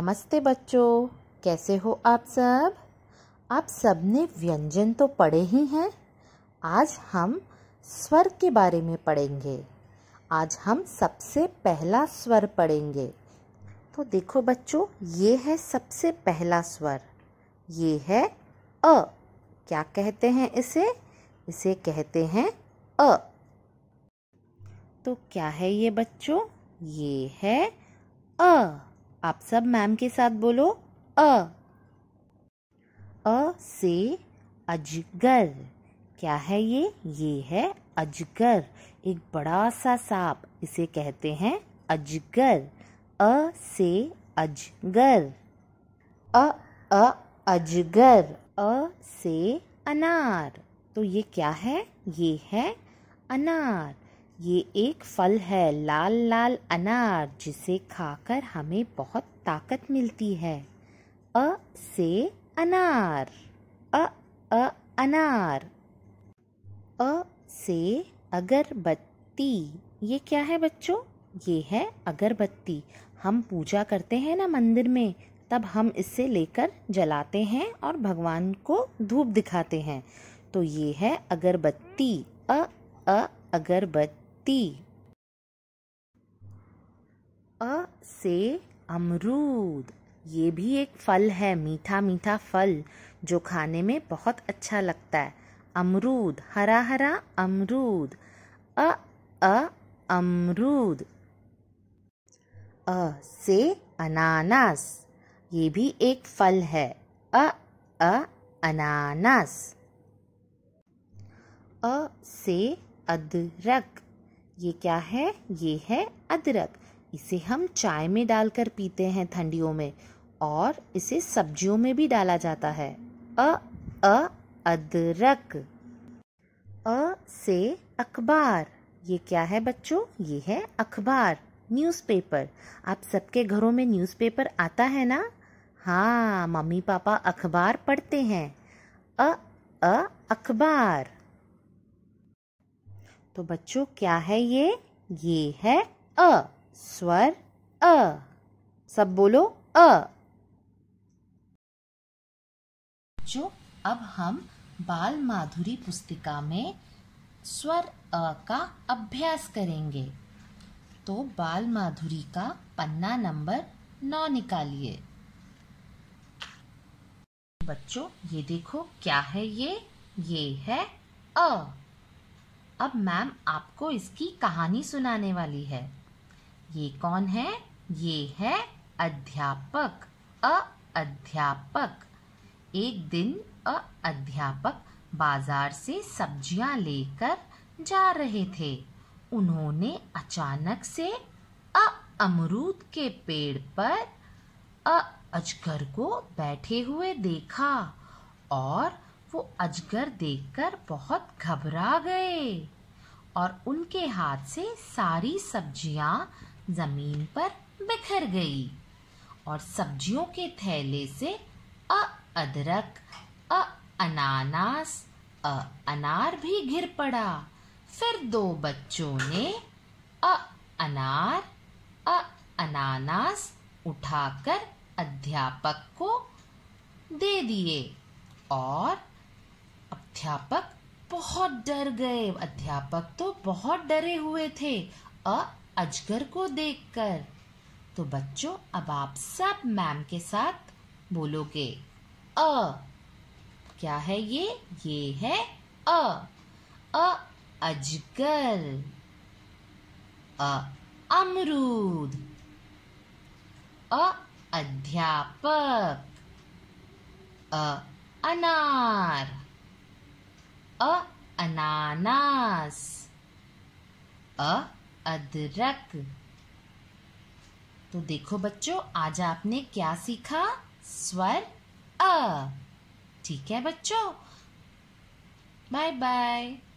नमस्ते बच्चों कैसे हो आप सब आप सब ने व्यंजन तो पढ़े ही हैं आज हम स्वर के बारे में पढ़ेंगे आज हम सबसे पहला स्वर पढ़ेंगे तो देखो बच्चों ये है सबसे पहला स्वर ये है अ क्या कहते हैं इसे इसे कहते हैं अ तो क्या है ये बच्चों ये है अ आप सब मैम के साथ बोलो अ अ से अजगर क्या है ये ये है अजगर एक बड़ा सा सांप इसे कहते हैं अजगर अ से अजगर अ अ अजगर अ से अनार तो ये क्या है ये है अनार ये एक फल है लाल लाल अनार जिसे खाकर हमें बहुत ताकत मिलती है अ से अनार अ अ अनार अ से अगरबत्ती ये क्या है बच्चों ये है अगरबत्ती हम पूजा करते हैं ना मंदिर में तब हम इसे लेकर जलाते हैं और भगवान को धूप दिखाते हैं तो ये है अगरबत्ती अ अ अगरबत्ती मोती अ से अमरूद ये भी एक फल है मीठा मीठा फल जो खाने में बहुत अच्छा लगता है अमरूद हरा हरा अमरूद अ अ अमरूद अ से अनानास ये भी एक फल है अ अ अनानास अ से अदरक ये क्या है ये है अदरक इसे हम चाय में डालकर पीते हैं ठंडियों में और इसे सब्जियों में भी डाला जाता है अ अ अदरक अ से अखबार ये क्या है बच्चों ये है अखबार न्यूज़पेपर आप सबके घरों में न्यूज़पेपर आता है ना हाँ मम्मी पापा अखबार पढ़ते हैं अ अ अखबार तो बच्चों क्या है ये ये है अ स्वर अ सब बोलो अ जो अब हम बाल माधुरी पुस्तिका में स्वर अ का अभ्यास करेंगे तो बाल माधुरी का पन्ना नंबर नौ निकालिए बच्चों ये देखो क्या है ये ये है अ अब मैम आपको इसकी कहानी सुनाने वाली है ये कौन है ये है अध्यापक अ अध्यापक एक दिन अ अध्यापक बाजार से सब्जियां लेकर जा रहे थे उन्होंने अचानक से अ अमरूद के पेड़ पर अ अजगर को बैठे हुए देखा और वो अजगर देखकर बहुत घबरा गए और उनके हाथ से सारी सब्जियां जमीन पर बिखर गई और सब्जियों के थैले से अ अदरक अ अनानास अ अनार भी गिर पड़ा फिर दो बच्चों ने अ अनार अ अनानास उठाकर अध्यापक को दे दिए और अध्यापक बहुत डर गए अध्यापक तो बहुत डरे हुए थे अ अजगर को देखकर तो बच्चों अब आप सब मैम के साथ बोलोगे अ क्या है ये ये है अ अ अजगर अ अमरूद अ अध्यापक अ अनार a अनानास अ अदरक तो देखो बच्चों आज आपने क्या सीखा स्वर अ ठीक है बच्चों बाय बाय